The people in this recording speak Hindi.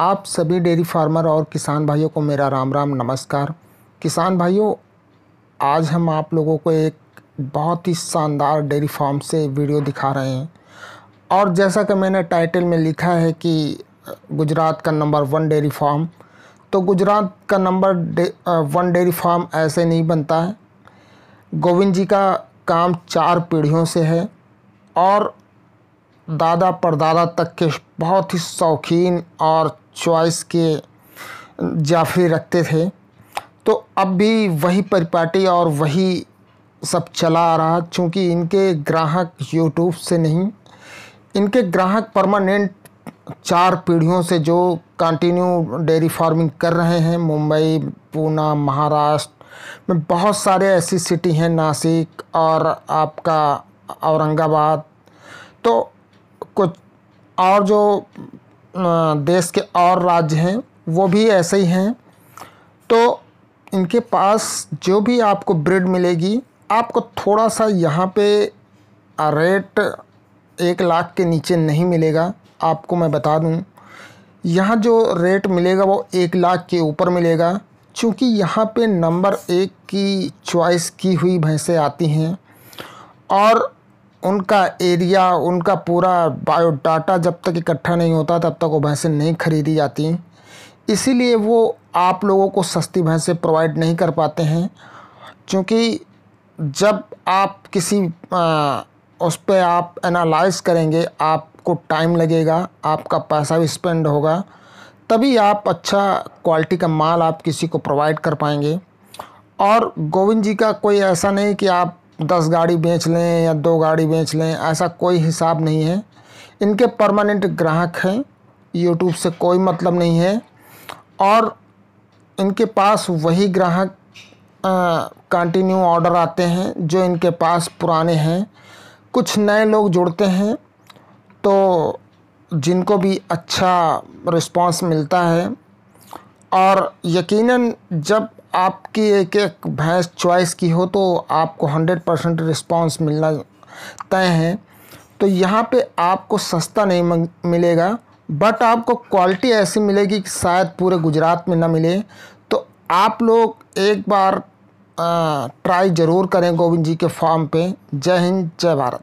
आप सभी डेयरी फार्मर और किसान भाइयों को मेरा राम राम नमस्कार किसान भाइयों आज हम आप लोगों को एक बहुत ही शानदार डेयरी फार्म से वीडियो दिखा रहे हैं और जैसा कि मैंने टाइटल में लिखा है कि गुजरात का नंबर वन डेयरी फार्म तो गुजरात का नंबर डे, वन डेयरी फार्म ऐसे नहीं बनता है गोविंद जी का काम चार पीढ़ियों से है और दादा परदादा तक के बहुत ही शौकीन और चॉइस के जाफरी रखते थे तो अब भी वही परिपाटी और वही सब चला आ रहा चूँकि इनके ग्राहक यूट्यूब से नहीं इनके ग्राहक परमानेंट चार पीढ़ियों से जो कंटिन्यू डेयरी फार्मिंग कर रहे हैं मुंबई पूना महाराष्ट्र में बहुत सारे ऐसी सिटी हैं नासिक और आपका औरंगाबाद तो कुछ और जो देश के और राज्य हैं वो भी ऐसे ही हैं तो इनके पास जो भी आपको ब्रिड मिलेगी आपको थोड़ा सा यहाँ पे रेट एक लाख के नीचे नहीं मिलेगा आपको मैं बता दूँ यहाँ जो रेट मिलेगा वो एक लाख के ऊपर मिलेगा क्योंकि यहाँ पे नंबर एक की चॉइस की हुई भैंसें आती हैं और उनका एरिया उनका पूरा बायोडाटा जब तक इकट्ठा नहीं होता तब तक वो भैंसें नहीं खरीदी जाती इसीलिए वो आप लोगों को सस्ती भैंसें प्रोवाइड नहीं कर पाते हैं क्योंकि जब आप किसी आ, उस पर आप एनालाइज करेंगे आपको टाइम लगेगा आपका पैसा भी स्पेंड होगा तभी आप अच्छा क्वालिटी का माल आप किसी को प्रोवाइड कर पाएंगे और गोविंद जी का कोई ऐसा नहीं कि आप दस गाड़ी बेच लें या दो गाड़ी बेच लें ऐसा कोई हिसाब नहीं है इनके परमानेंट ग्राहक हैं यूट्यूब से कोई मतलब नहीं है और इनके पास वही ग्राहक कंटिन्यू ऑर्डर आते हैं जो इनके पास पुराने हैं कुछ नए लोग जुड़ते हैं तो जिनको भी अच्छा रिस्पांस मिलता है और यकीनन जब आपकी एक एक भैंस चॉइस की हो तो आपको हंड्रेड परसेंट रिस्पॉन्स मिलना तय है तो यहाँ पे आपको सस्ता नहीं मिलेगा बट आपको क्वालिटी ऐसी मिलेगी कि शायद पूरे गुजरात में ना मिले तो आप लोग एक बार ट्राई ज़रूर करें गोविंद जी के फॉर्म पे जय हिंद जय भारत